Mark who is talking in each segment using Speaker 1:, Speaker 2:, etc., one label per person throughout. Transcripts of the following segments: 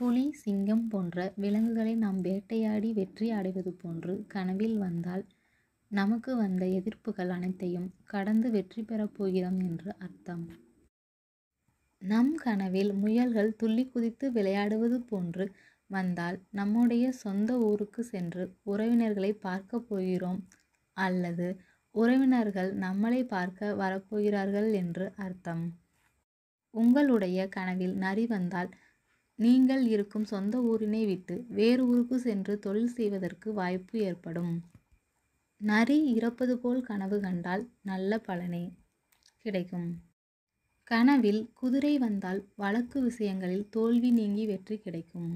Speaker 1: புலி சிங்கம் போன்ற விலங்குகளை நாம் வேட்டையாடி வெற்றி அடைவது போன்று கனவில் வந்தால் நமக்கு வந்த எதிர்ப்புகள் அனைத்தையும் கடந்து வெற்றி பெறப் போகிறோம் என்று அர்த்தம் நம் கனவில் முயல்கள் துள்ளி குதித்து விளையாடுவது போன்று வந்தால் நம்முடைய சொந்த ஊருக்கு சென்று உறவினர்களை பார்க்க போகிறோம் அல்லது உறவினர்கள் நம்மளை பார்க்க வரப்போகிறார்கள் என்று அர்த்தம் உங்களுடைய கனவில் நரி வந்தால் நீங்கள் இருக்கும் சொந்த ஊரினை விட்டு வேறு ஊருக்கு சென்று தொழில் செய்வதற்கு வாய்ப்பு ஏற்படும் நரி இறப்பது போல் கனவு கண்டால் நல்ல பலனை கிடைக்கும் கனவில் குதிரை வந்தால் வழக்கு விஷயங்களில் தோல்வி நீங்கி வெற்றி கிடைக்கும்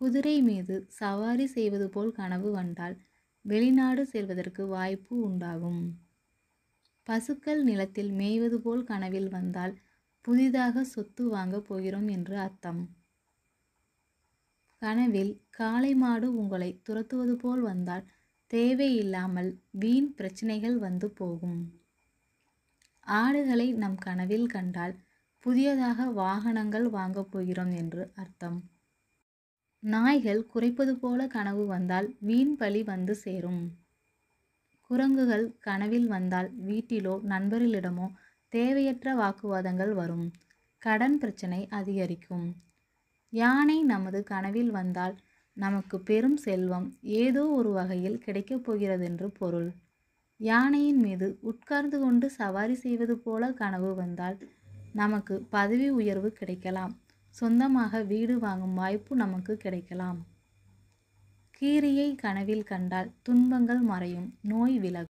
Speaker 1: குதிரை மீது சவாரி செய்வது போல் கனவு வந்தால் வெளிநாடு செல்வதற்கு வாய்ப்பு உண்டாகும் பசுக்கள் நிலத்தில் மேய்வது போல் கனவில் வந்தால் புதிதாக சொத்து வாங்கப் போகிறோம் என்று அர்த்தம் கனவில் காளை மாடு உங்களை துரத்துவது போல் வந்தால் தேவையில்லாமல் வீண் பிரச்சனைகள் வந்து போகும் ஆடுகளை நம் கனவில் கண்டால் புதியதாக வாகனங்கள் வாங்கப் போகிறோம் என்று அர்த்தம் நாய்கள் குறைப்பது போல கனவு வந்தால் வீண் பழி வந்து சேரும் குரங்குகள் கனவில் வந்தால் வீட்டிலோ நண்பர்களிடமோ தேவையற்ற வாக்குவாதங்கள் வரும் கடன் பிரச்சனை அதிகரிக்கும் யானை நமது கனவில் வந்தால் நமக்கு பெரும் செல்வம் ஏதோ ஒரு வகையில் கிடைக்கப் போகிறதென்று பொருள் யானையின் மீது உட்கார்ந்து கொண்டு சவாரி செய்வது போல கனவு வந்தால் நமக்கு பதவி உயர்வு கிடைக்கலாம் சொந்தமாக வீடு வாங்கும் வாய்ப்பு நமக்கு கிடைக்கலாம் கீரியை கனவில் கண்டால் துன்பங்கள் மறையும் நோய் விலகும்